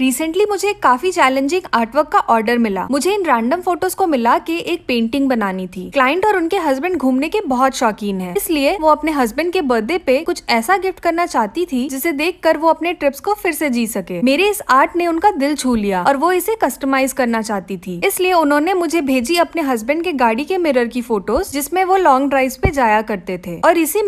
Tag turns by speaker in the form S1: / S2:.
S1: recently मुझे एक काफी चैलेंजिंग आर्टवर्क का ऑर्डर मिला मुझे इन रैंडम फोटोज को मिला के एक पेंटिंग बनानी थी क्लाइंट और उनके हस्बैंड घूमने के बहुत शौकीन है इसलिए वो अपने हस्बैंड के बर्थडे पे कुछ ऐसा गिफ्ट करना चाहती थी जिसे देख कर वो अपने ट्रिप्स को फिर से जी सके मेरे इस आर्ट ने उनका दिल छू लिया और वो इसे कस्टमाइज करना चाहती थी इसलिए उन्होंने मुझे भेजी अपने हस्बैंड के गाड़ी के मिरर की फोटोज जिसमे वो लॉन्ग ड्राइव पे जाया करते थे और इसी